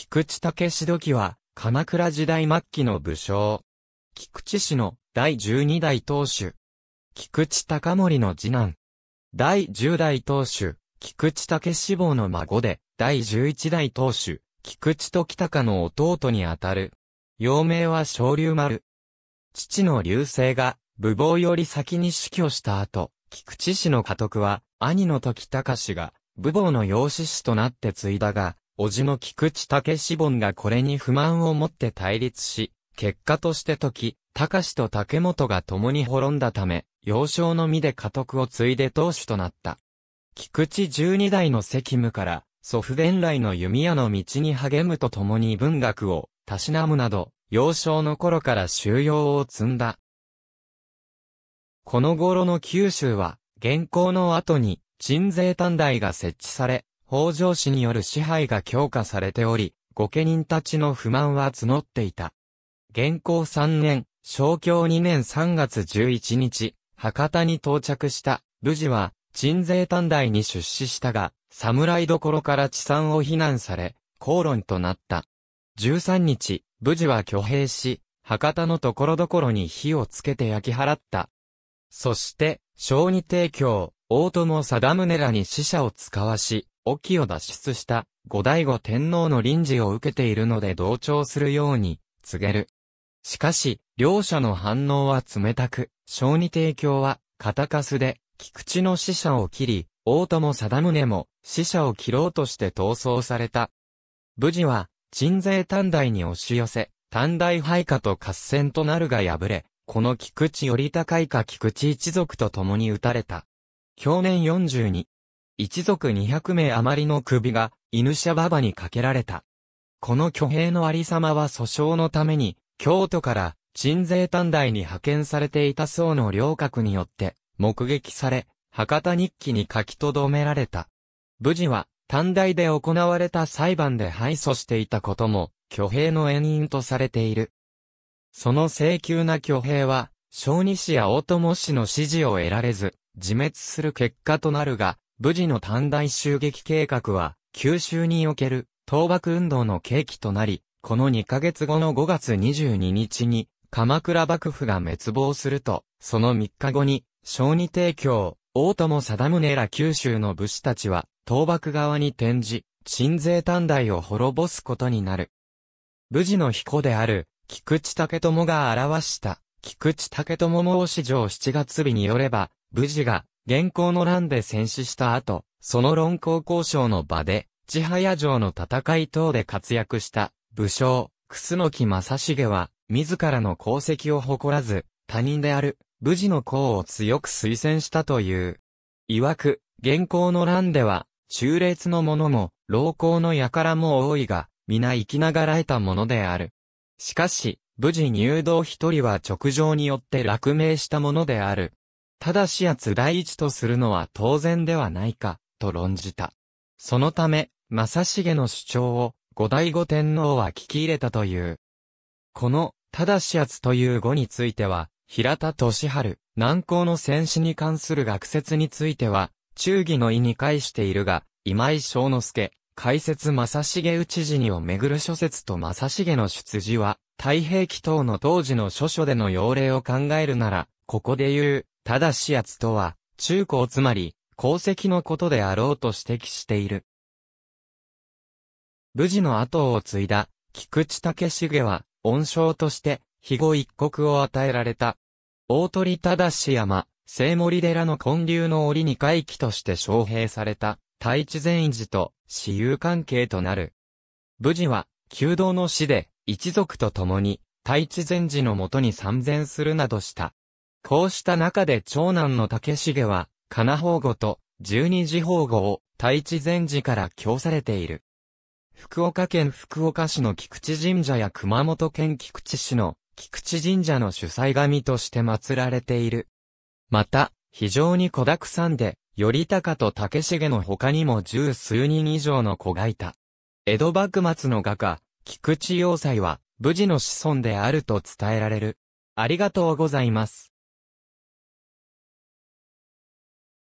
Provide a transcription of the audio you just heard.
菊池武士土器は、鎌倉時代末期の武将。菊池氏の第十二代当主。菊池隆盛の次男。第十代当主、菊池武志望の孫で、第十一代当主、菊池時隆の弟にあたる。幼名は昇竜丸。父の流星が、武房より先に死去した後、菊池氏の家督は、兄の時隆氏が、武房の養子氏となって継いだが、叔父の菊池武志本がこれに不満を持って対立し、結果として時、隆と竹本が共に滅んだため、幼少の身で家督を継いで当主となった。菊池十二代の責務から、祖父伝来の弓矢の道に励むと共に文学を、たしなむなど、幼少の頃から収容を積んだ。この頃の九州は、現行の後に、鎮西短大が設置され、北条氏による支配が強化されており、御家人たちの不満は募っていた。現行3年、正教2年3月11日、博多に到着した、武士は、鎮税短大に出資したが、侍どころから地産を非難され、口論となった。13日、武士は挙兵し、博多の所々に火をつけて焼き払った。そして、小児提供、大友貞宗らに死者を使わし、沖を脱出した後醍醐天皇の臨時を受けているので同調するように告げる。しかし、両者の反応は冷たく、小二提供は、カタカスで、菊池の死者を切り、大友貞宗も死者を切ろうとして逃走された。無事は、鎮西短大に押し寄せ、短大配下と合戦となるが敗れ、この菊池より高いか菊池一族と共に討たれた。去年42、一族200名余りの首が、犬舎馬場にかけられた。この挙兵のありさまは訴訟のために、京都から、鎮西短大に派遣されていた僧の両閣によって、目撃され、博多日記に書き留められた。無事は、短大で行われた裁判で敗訴していたことも、挙兵の縁因とされている。その請求な挙兵は、小児氏や大友氏の支持を得られず、自滅する結果となるが、武士の短大襲撃計画は、九州における、倒幕運動の契機となり、この2ヶ月後の5月22日に、鎌倉幕府が滅亡すると、その3日後に、小児提供、大友貞宗ら九州の武士たちは、倒幕側に転じ、鎮西短大を滅ぼすことになる。武士の彦である、菊池武友が表した、菊池武友も史上7月日によれば、武士が、現行の乱で戦死した後、その論考交渉の場で、千早城の戦い等で活躍した武将、楠木正成は、自らの功績を誇らず、他人である、武士の功を強く推薦したという。曰く、現行の乱では、中列の者も、老公の輩も多いが、皆生きながら得たものである。しかし、無事入道一人は直情によって落命したものである。ただし圧第一とするのは当然ではないか、と論じた。そのため、正重の主張を、後醍醐天皇は聞き入れたという。この、ただし圧という語については、平田俊春、南高の戦死に関する学説については、忠義の意に介しているが、今井正之助、解説正成内にをめぐる諸説と正重の出自は、太平記等の当時の諸書での要例を考えるなら、ここで言う、ただし圧とは、中高つまり、功績のことであろうと指摘している。武士の後を継いだ、菊池武重は、恩賞として、肥後一国を与えられた。大鳥だし山、聖森寺の建立の折に回帰として招聘された、太地善寺と、私有関係となる。武士は、旧道の死で、一族と共に、太地禅寺のもとに参禅するなどした。こうした中で長男の竹重は、金宝吾と十二次宝吾を太一禅寺から供されている。福岡県福岡市の菊池神社や熊本県菊池市の菊池神社の主催神として祀られている。また、非常に小沢山で、頼高と竹重の他にも十数人以上の子がいた。江戸幕末の画家、菊池要塞は、無事の子孫であると伝えられる。ありがとうございます。